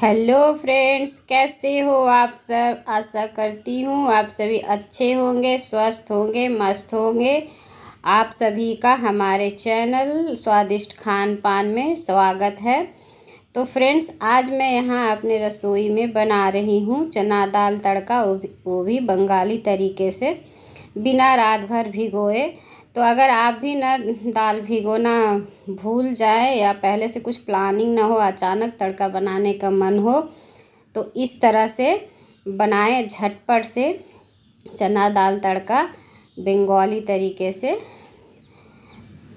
hello friends कैसे हो आप सब आशा करती हूँ आप सभी अच्छे होंगे स्वस्थ होंगे मस्त होंगे आप सभी का हमारे चैनल स्वादिष्ट खान पान में स्वागत है तो फ्रेंड्स आज मैं यहाँ अपने रसोई में बना रही हूँ चना दाल तड़का वो भी, वो भी बंगाली तरीके से बिना रात भर भिगोए तो अगर आप भी ना दाल भिगोना भूल जाए या पहले से कुछ प्लानिंग ना हो अचानक तड़का बनाने का मन हो तो इस तरह से बनाएं झटपट से चना दाल तड़का बंगाली तरीके से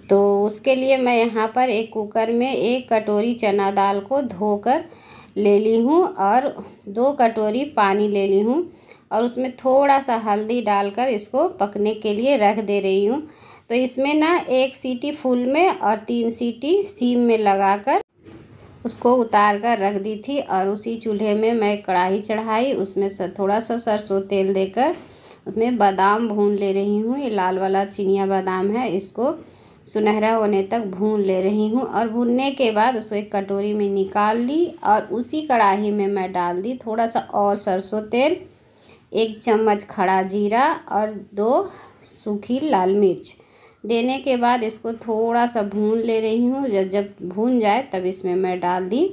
तो उसके लिए मैं यहाँ पर एक कुकर में एक कटोरी चना दाल को धोकर ले ली हूँ और दो कटोरी पानी ले ली हूँ और उसमें थोड़ा सा हल्दी डालकर इसको पकने के लिए रख दे रही हूँ तो इसमें ना एक सीटी फुल में और तीन सीटी सीम में लगाकर उसको उतार कर रख दी थी और उसी चूल्हे में मैं कढ़ाई चढ़ाई उसमें थोड़ा सा सरसों तेल देकर उसमें बादाम भून ले रही हूँ ये लाल वाला चिनिया बादाम है इसको सुनहरा होने तक भून ले रही हूँ और भूनने के बाद उसको एक कटोरी में निकाल ली और उसी कढ़ाई में मैं डाल दी थोड़ा सा और सरसों तेल एक चम्मच खड़ा जीरा और दो सूखी लाल मिर्च देने के बाद इसको थोड़ा सा भून ले रही हूँ जब जब भून जाए तब इसमें मैं डाल दी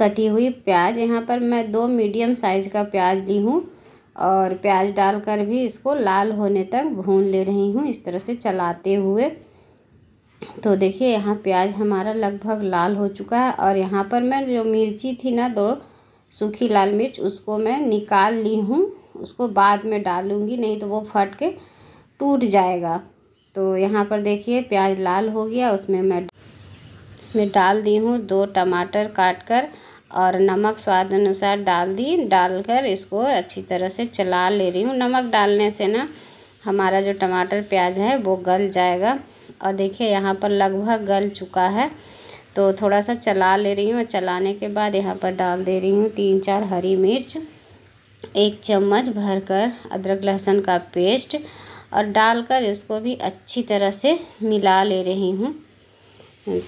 कटी हुई प्याज यहाँ पर मैं दो मीडियम साइज़ का प्याज ली हूँ और प्याज डालकर भी इसको लाल होने तक भून ले रही हूँ इस तरह से चलाते हुए तो देखिए यहाँ प्याज हमारा लगभग लाल हो चुका है और यहाँ पर मैं जो मिर्ची थी ना दो सूखी लाल मिर्च उसको मैं निकाल ली हूँ उसको बाद में डालूँगी नहीं तो वो फट के टूट जाएगा तो यहाँ पर देखिए प्याज लाल हो गया उसमें मैं इसमें डाल दी हूँ दो टमाटर काट कर और नमक स्वाद अनुसार डाल दी डालकर इसको अच्छी तरह से चला ले रही हूँ नमक डालने से ना हमारा जो टमाटर प्याज है वो गल जाएगा और देखिए यहाँ पर लगभग गल चुका है तो थोड़ा सा चला ले रही हूँ चलाने के बाद यहाँ पर डाल दे रही हूँ तीन चार हरी मिर्च एक चम्मच भरकर अदरक लहसुन का पेस्ट और डालकर इसको भी अच्छी तरह से मिला ले रही हूँ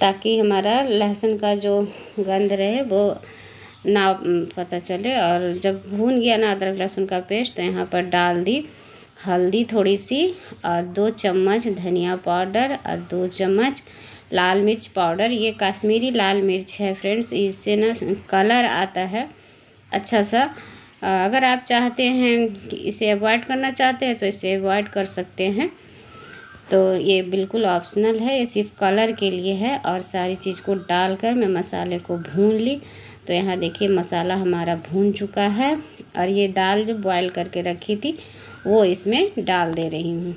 ताकि हमारा लहसुन का जो गंध रहे वो ना पता चले और जब भून गया ना अदरक लहसुन का पेस्ट तो यहाँ पर डाल दी हल्दी थोड़ी सी और दो चम्मच धनिया पाउडर और दो चम्मच लाल मिर्च पाउडर ये कश्मीरी लाल मिर्च है फ्रेंड्स इससे ना कलर आता है अच्छा सा अगर आप चाहते हैं कि इसे अवॉइड करना चाहते हैं तो इसे अवॉइड कर सकते हैं तो ये बिल्कुल ऑप्शनल है ये सिर्फ कलर के लिए है और सारी चीज़ को डाल कर मैं मसाले को भून ली तो यहाँ देखिए मसाला हमारा भून चुका है और ये दाल जो बॉयल करके रखी थी वो इसमें डाल दे रही हूँ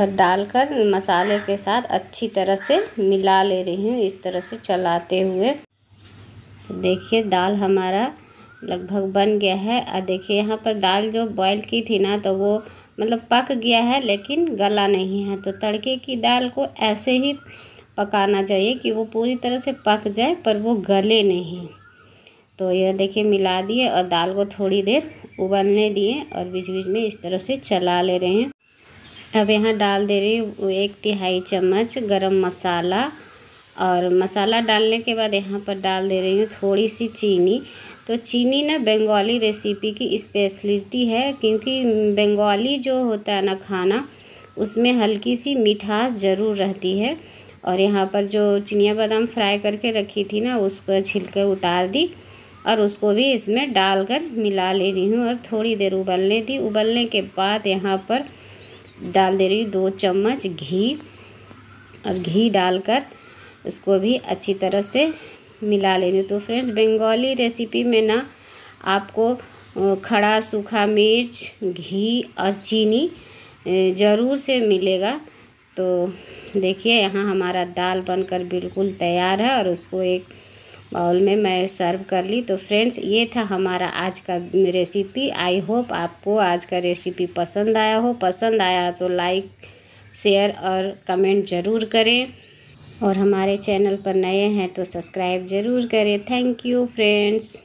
और डालकर मसाले के साथ अच्छी तरह से मिला ले रही हूँ इस तरह से चलाते हुए तो देखिए दाल हमारा लगभग बन गया है और देखिए यहाँ पर दाल जो बॉयल की थी ना तो वो मतलब पक गया है लेकिन गला नहीं है तो तड़के की दाल को ऐसे ही पकाना चाहिए कि वो पूरी तरह से पक जाए पर वो गले नहीं तो यह देखिए मिला दिए और दाल को थोड़ी देर उबलने दिए और बीच बीच में इस तरह से चला ले रहे हैं अब यहाँ डाल दे रही हूँ एक तिहाई चम्मच गरम मसाला और मसाला डालने के बाद यहाँ पर डाल दे रही हूँ थोड़ी सी चीनी तो चीनी ना बंगाली रेसिपी की स्पेशलिटी है क्योंकि बंगाली जो होता है ना खाना उसमें हल्की सी मिठास ज़रूर रहती है और यहाँ पर जो चिनिया बादाम फ्राई करके रखी थी ना उसको छिलके उतार दी और उसको भी इसमें डालकर मिला ले रही हूँ और थोड़ी देर उबलने दी उबलने के बाद यहाँ पर डाल दे रही हूँ दो चम्मच घी और घी डालकर उसको भी अच्छी तरह से मिला लेने तो फ्रेंड्स बंगाली रेसिपी में ना आपको खड़ा सूखा मिर्च घी और चीनी ज़रूर से मिलेगा तो देखिए यहाँ हमारा दाल बनकर बिल्कुल तैयार है और उसको एक बाउल में मैं सर्व कर ली तो फ्रेंड्स ये था हमारा आज का रेसिपी आई होप आपको आज का रेसिपी पसंद आया हो पसंद आया तो लाइक शेयर और कमेंट ज़रूर करें और हमारे चैनल पर नए हैं तो सब्सक्राइब ज़रूर करें थैंक यू फ्रेंड्स